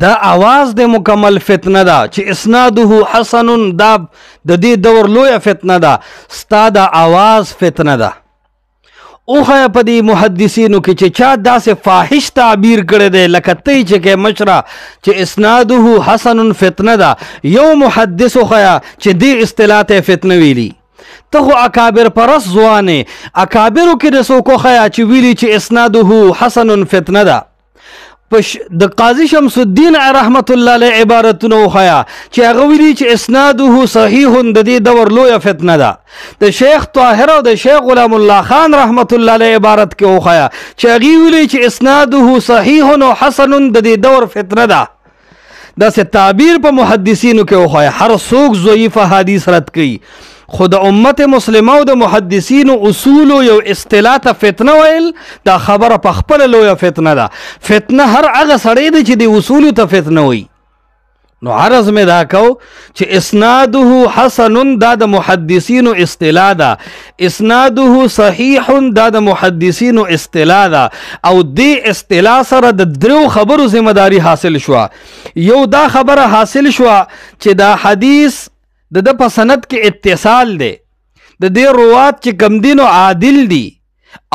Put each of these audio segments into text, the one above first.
دا आवाज د مکمل فتنه ده چې اسناده حسن دا د دې دور لوی فتنه ده ستا دا आवाज فتنه ده اوخه په دې محدثینو کې چې چا داسې فاحش تعبیر کړی دی لکه تی چې کې مشره چې اسناده حسن فتنه ده یو محدث خویا چې دې اصطلاح ته فتنه ویلی ته خو اکابر پرس ځوانې اکابرو کې رسو کو خیا چې ویلی چې اسناده حسن فتنه ده د قاضی شمس الدین رحمت الله علیه عبارتونه وخیا چې هغه ویلي چې اسناده صحیح د دې دور لوی فتنه ده د شیخ طاهر او د شیخ غلام الله خان رحمت الله علیه عبارت کې وخیا چې هغه ویلي چې اسناده صحیح او حسن د دې دور فتنه ده دا سه تعبیر په محدثینو کې وخیا هر څوک ضعیف حدیث رد کوي خو د امت مسلمه او د محدثین اصول یو اصطلاح ته فتنه ویل دا خبره په خپل لوی فتنه ده فتنه هر هغه سړی دی چې د اصول ته فتنه وي نو عرض می دا کو چې اسناده حسن دا د محدثین اصطلاح ده اسناده صحیح دا د محدثین اصطلاح ده او دې اصطلاح سره د درو خبرو ذمہ داری حاصل شوه یو دا خبره حاصل شوه چې دا حدیث د د په سند کې اتصال دی د دې روات چې کم دینو عادل دي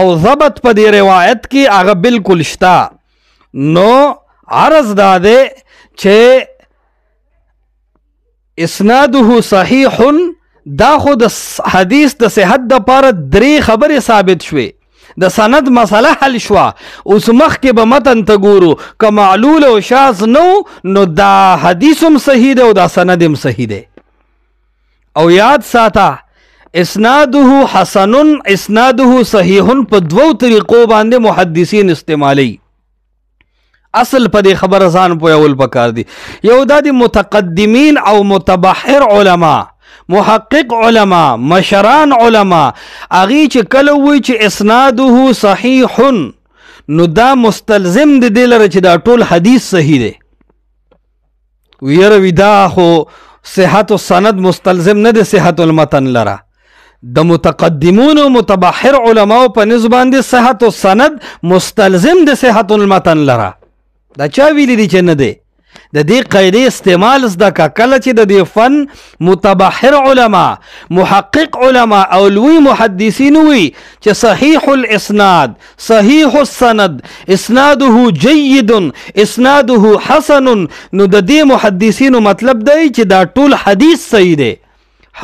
او ضبط په دې روایت کې هغه بالکل شتا نو عرض داده چې اسناده صحیح دا خو د حدیث د صحت د پاره درې خبرې ثابت شوه د سند مسله حل شوه اوس مخکې به متن ته ګورو که معلول او شاذ نو نو دا حدیث هم صحیح دی او دا سند هم صحیح دی او یاد ساته اسناده حسن اسناده صحیح په دوو طریقو باندې محدثین استعمالي اصل په دې خبر ځان پویول پکار دي یو د متقدمین او متبحر علما محقق علما مشران علما اغي چې کله وی چې اسناده صحیح نو دا مستلزم دی دلر چې دا ټول حدیث صحیح دی ویره ودا خو صحت و سند مستلزم نه د صحت المتن لره د متقدمون او متبحر علماو په نسبان دي صحت او سند مستلزم د صحت المتن لره دا چا ویلي دي چې نه دي د دې قاعده استعمال زده کا کله چې د دې فن متبحر علما محقق علما او لوی محدثین وي چې صحیح الاسناد صحیح السند اسناده جيد اسناده حسن نو د دې محدثینو مطلب دی چې دا ټول حدیث صحیح دی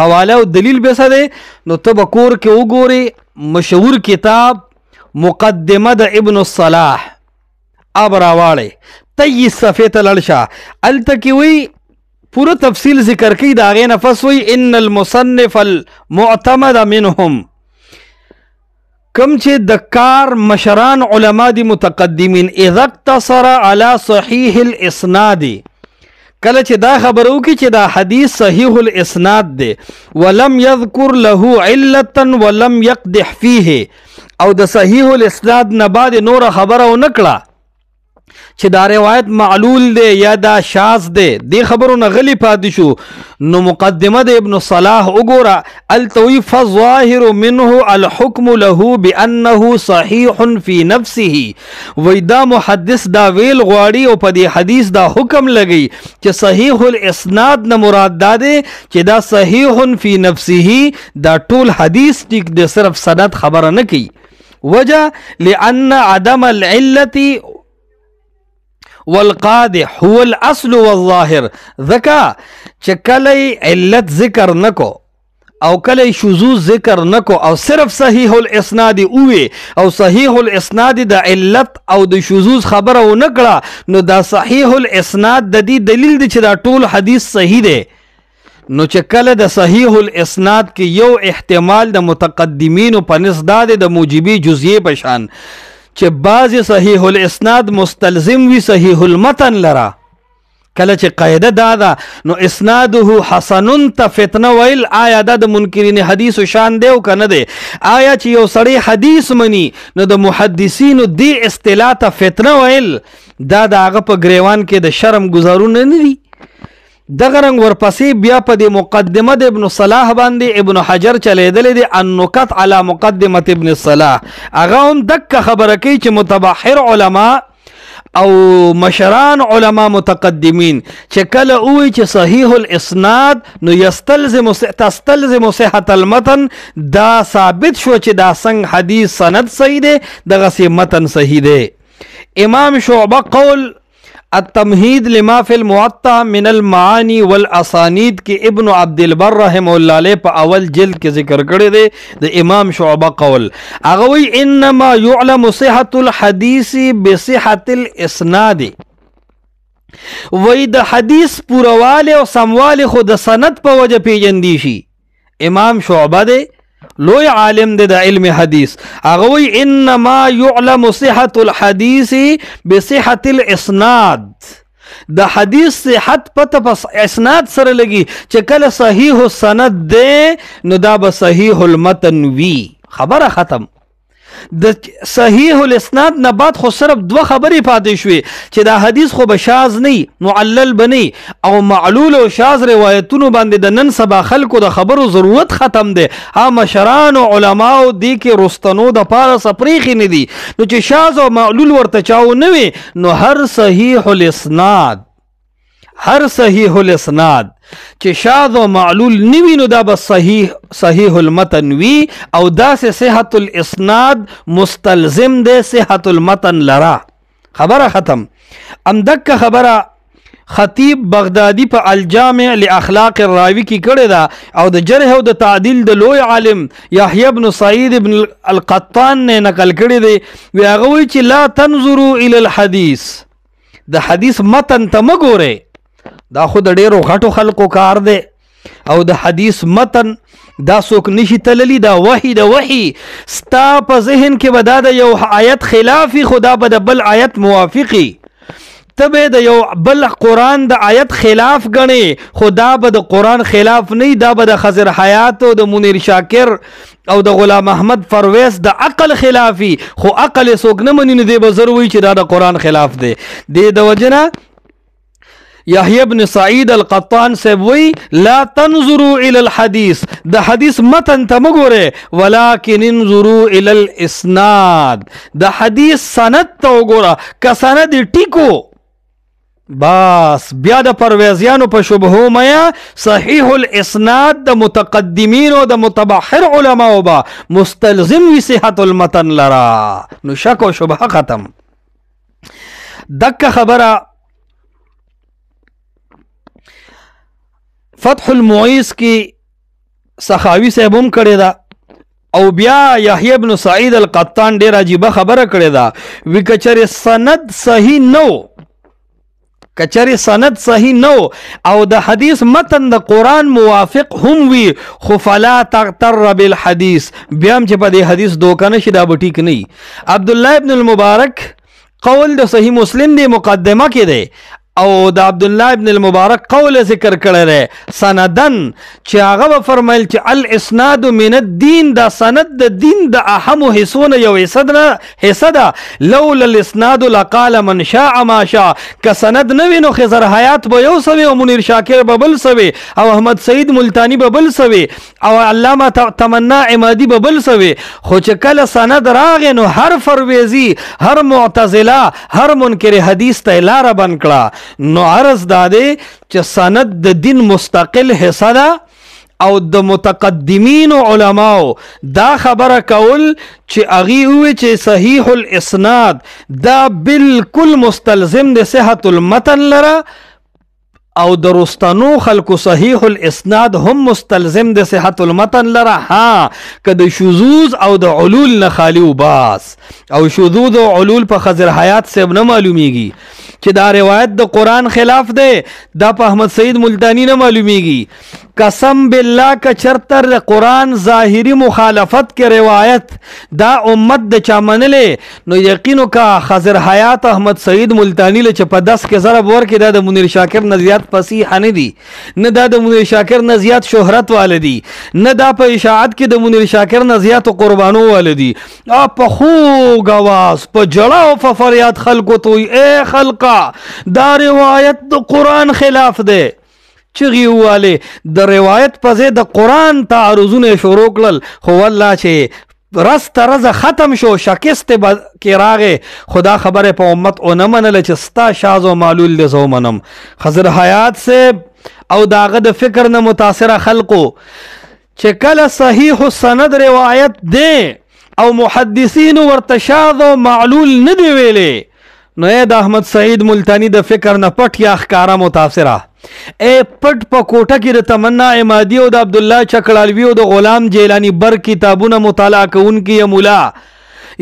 حواله او دلیل به څه دی نو ته بکور کې وګوري مشهور کتاب مقدمه د ابن الصلاح ابراواله تیس صفحه ته لړ شه الته کې وی پوره تفصیل ذکر کوي دا غې نفس وی ان المصنف المعتمد منهم کم چې د کار مشران علما دي متقدمین اذا اقتصر على صحیح الاسناد کله چې دا خبرو کې چې دا حدیث صحیح الاسناد دی ولم يذكر له علتا ولم يقدح فيه او د صحیح الاسناد نه بعد نور خبره و نکړه چې دا روایت معلول دی یا دا شاذ دی د خبرو نه غلی پاتې شو نو مقدمه د ابن صلاح وګوره التوی فظاهر منه الحكم له بانه صحيح في نفسه وېدا محدث دا ویل غواړي او په دې حدیث دا حکم لګي چې صحیح الاسناد نه مراد دا دی چې دا صحیح فی نفسه دا ټول حدیث ټیک دی صرف سند خبره نه کوي وجه لأن عدم العلة والقادح هو الاصل والظاهر ذکا چې کله علت ذکر نکو او کله شذوذ ذکر نکو او صرف صحیح الاسناد اوه او صحیح الاسناد د علت او د شذوذ خبره و نکړه نو دا صحیح الاسناد د دې دلیل دی چې دا ټول حدیث صحیح دی نو چې کله د صحیح الاسناد کې یو احتمال د متقدمینو په نسبت د موجبی جزئیه په شان چې بعضی صحیح الاسناد مستلزم وي صحیح المتن لرا کله چې قاعده دا ده نو اسناده حسن ته فتنه ویل آیا دا د منکرین حدیث شان دی او کنه دی آیا چې یو سړی حدیث مني نو د محدثینو دی اصطلاح ته فتنه ویل دا د هغه په گریوان کې د شرم گزارونه نه دي دغه رنګ ورپسې بیا په د مقدمه د ابن صلاح باندې ابن حجر چلیدلې د النکت علی مقدمه ابن صلاح هغه هم دغه خبره کوي چې متبحر علما او مشران علما متقدمین چې کله وی چې صحیح الاسناد نو یستلزم تستلزم صحت المتن دا ثابت شو چې دا څنګه حدیث سند صحیح دی دغه سي متن صحیح دی امام شعبہ قول التمہید لما فی المعطا من المعانی والاسانید کې ابن عبد البر رحم الله له په اول جلد کې ذکر کړی دی د امام شعبہ قول هغه وی انما يعلم صحه الحديث بصحه الاسناد وی د حدیث پورواله او سمواله خود سند په وجه پیجن دی شي امام شعبہ دی لوی عالم دی د علم حدیث هغه وی انما يعلم صحه الحديث بصحه الاسناد د حدیث صحت پته پس اسناد سره لګي چې کله صحیح السند دی نو دا به صحیح المتن وی خبره ختم د صحیح الاسناد نه بعد خو صرف دوه خبرې پاتې شوې چې دا حدیث خو بشاز نه معلل بني او معلول او شاز روایتونو باندې د نن سبا خلکو د خبرو ضرورت ختم دی ها مشران او علما او دي کې رستنو د پاره سپریخي نه دي نو چې شاز او معلول ورته چاو نه وي نو هر صحیح الاسناد هر صحیح الاسناد چې شاذ او معلول نوی نو دا به صحیح صحیح المتن وی او دا سه صحت الاسناد مستلزم دی صحت المتن لرا خبره ختم ام دک خبره خطیب بغدادي په الجامع لاخلاق الراوی کې کړی دا او د جرح او د تعدیل د لوی عالم یحیی ابن سعید ابن القطان نه نقل کړی دی وی هغه چې لا تنظروا الى الحديث د حدیث متن ته مګوره دا خو د ډیرو غټو خلکو کار دی او د حدیث متن دا څوک نشي تللی دا وحی د وحی ستا په ذهن کې به دا د یو آیت خلافی خدا به د بل آیت موافقی تبه د یو بل قران د آیت خلاف غني خدا به د قران خلاف نه دا به د خزر حیات او د منیر شاکر او د غلام احمد فرویس د عقل خلافی خو عقل سوګ نه مننه دی به ضروري چې دا د قران خلاف دی د وجنه یحیی ابن سعید القطان سے وی لا تنظروا الى الحديث د حدیث متن ته مګوره ولکن انظروا الى الاسناد د حدیث سند ته وګوره ک سند ټیکو بس بیا د پرویزیانو په شبهو میا صحیح الاسناد د متقدمین او د متبحر علماء با مستلزم وی صحت المتن لرا نو شک او شبهه ختم دک خبره فتح المعیز کې سخاوي صاحب هم کړی دا او بیا یحیی بن سعید القطان ډیر عجیب خبره کړی دا وکچر سند صحیح نو کچری سند صحیح نو او د حدیث متن د قران موافق هم وی خو فلا تغترب الحديث بیا هم چې په دې حدیث دوکانه شي دا بټیک نه عبد الله ابن المبارک قول د صحیح مسلم دی مقدمه کې دی او د عبد الله ابن المبارک قول ذکر کړی دی سندن چې هغه و فرمایل چې الاسناد من الدين دا سند د دین د اهم حصونه یو حصد نه حصه ده لولا الاسناد لقال من شاء ما شاء که سند نه وي نو خزر حیات به یو سوي او منیر شاکر به بل سوي او احمد سعید ملتانی به بل سوي او علامه تمنا عمادي به بل سوي خو چې کله سند راغی نو هر فرویزی هر معتزله هر منکر حدیث ته لار بن کړه نو عرض داده چې سند د دین مستقل حصہ ده او د متقدمین علماو دا خبره کول چې اغي وې چې صحیح الاسناد دا بالکل مستلزم د صحت المتن لره او درستنو خلق صحیح الاسناد هم مستلزم د صحت المتن لره ها که د شذوذ او د علول نه خالی وباس او شذوذ او علول په خزر حیات سیب نه معلومیږي چې دا روایت د قران خلاف ده دا په احمد سید ملتانی نه معلومیږي قسم بالله ک چرتر قران ظاهری مخالفت کې روایت دا امت د چا منلې نو یقینو کا خضر حیات احمد سعید ملتانی له چ په 10 کې ضرب ور کې د منیر شاکر نزیات فصیح نه دي نه دا د منیر شاکر نزیات شهرت والے دي نه دا په اشاعت کې د منیر شاکر نزیات قربانو والے دي ا په خو غواز په جړه او ففریات خلکو توي اے خلقا دا روایت د قران خلاف ده چغي واله د روایت په ځای د قران تعارضونه شروع کړل خو والله چې رس ترز ختم شو شکست کې راغې خدا خبره په امت او نه منل چې ستا شاز او معلول دې زو منم خضر حیات سے او داغه د فکر نه متاثر خلقو چې کله صحیح سند روایت دی او محدثین ورته شاذ او معلول نه دی ویلې نو د احمد سعید ملتانی د فکر نه پټ یا ښکارا متاثره اے پټ په کوټه کې د تمنا امادي او د عبد الله چکړالوی او د غلام جیلانی بر کتابونه مطالعه کوونکی مولا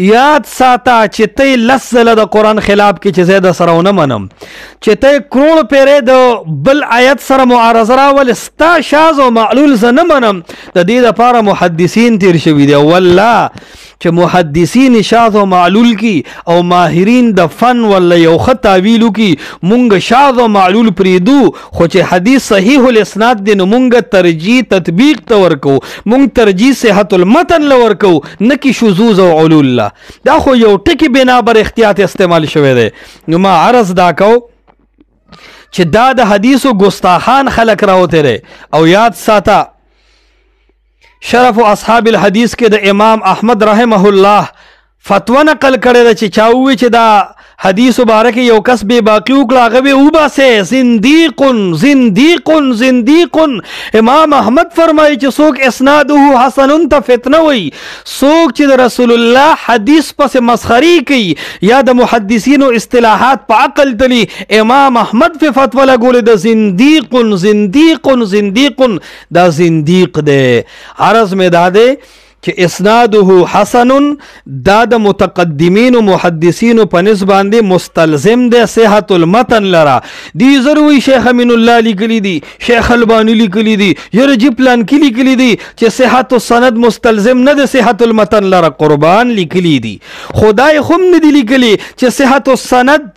یاد ساته چې ته لسله د قران خلاف کې چې زید سره ونه منم چې ته کروڑ پیره د بل آیت سره معارضه راول ستا شاز او معلول زنه منم د دې لپاره محدثین تیر شوی دی والله چې محدثین شاذ او معلول کی او ماهرین د فن ول یو خط تعویل کی مونږ شاذ او معلول پریدو خو چې حدیث صحیح الاسناد دین مونږ ترجیح تطبیق ته ورکو مونږ ترجیح صحت المتن لور کو نه کی شذوذ او علول لا دا خو یو ټکی بنا بر احتیاط استعمال شوی دی نو ما عرض دا کو چې دا د حدیثو ګستاخان خلق راوته او یاد ساته شرف اصحاب الحدیث کې د امام احمد رحمه الله فتوا نقل کړی ده چې چا ووی چې دا حدیث مبارک یو کس بې باقي وکړه هغه به وباسې زندیق زندیق زندیق امام احمد فرمایي چې څوک اسناده حسن ته فتنه وي څوک چې د رسول الله حدیث پسې مسخري کوي یا د محدثینو اصطلاحات په عقل تلي امام احمد په فتوا لګولې د زندیق زندیق زندیق دا زندیق دی عرض مې دا دی چې اسناده حسن دا د متقدمین او محدثین په نسبت باندې مستلزم دی صحت المتن لرا دی ضروري شیخ امین الله لیکلی دی شیخ البانی لیکلی دی یره جی پلان کې لیکلی دی چې صحت السند مستلزم نه دی صحت المتن لرا قربان لیکلی دی خدای خم نه دی لیکلی چې صحت السند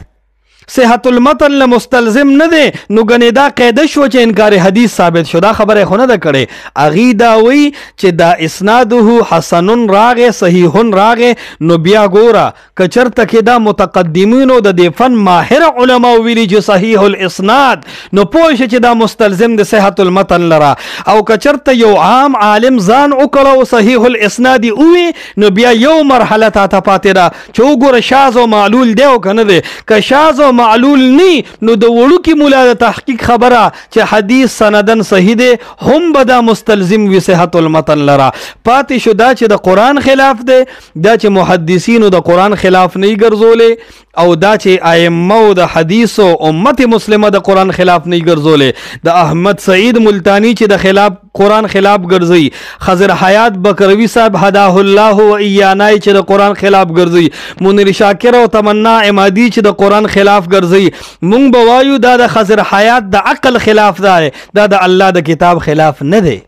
صحت المتن له مستلزم نه دی نو ګنې دا قاعده شو چې انکار حدیث ثابت شو دا خبره خو نه ده کړې اغي دا وی چې دا اسناده حسن راغه صحیح راغه نو بیا ګورا کچرته کې دا متقدمینو د دې فن ماهر علما ویلي چې صحیح الاسناد نو پوه چې دا مستلزم د صحت المتن لرا او کچرته یو عام عالم ځان وکړو صحیح الاسناد اوه نو بیا یو مرحله ته پاتې را چې وګوره شاز او معلول دی او کنه دی که شاز او او معلول ني نو د وړو کې مولا د تحقیق خبره چې حدیث سندن صحیح دی هم بدا مستلزم وي صحت المتن لرا پاتې شو دا چې د قران خلاف دی دا چې محدثینو د قران خلاف نه ګرځولې او دا چې ائمه او د حدیث او امت مسلمه د قران خلاف نه ګرځولې د احمد سعید ملتانی چې د خلاف قران خلاف ګرځي خضر حیات بکروی صاحب هداه الله و ایانای چې د قران خلاف ګرځي منیر شاکر او تمنا امادی چې د قران خلاف ګرځي مونږ بوایو دا د خضر حیات د عقل خلاف ده دا د الله د کتاب خلاف نه دی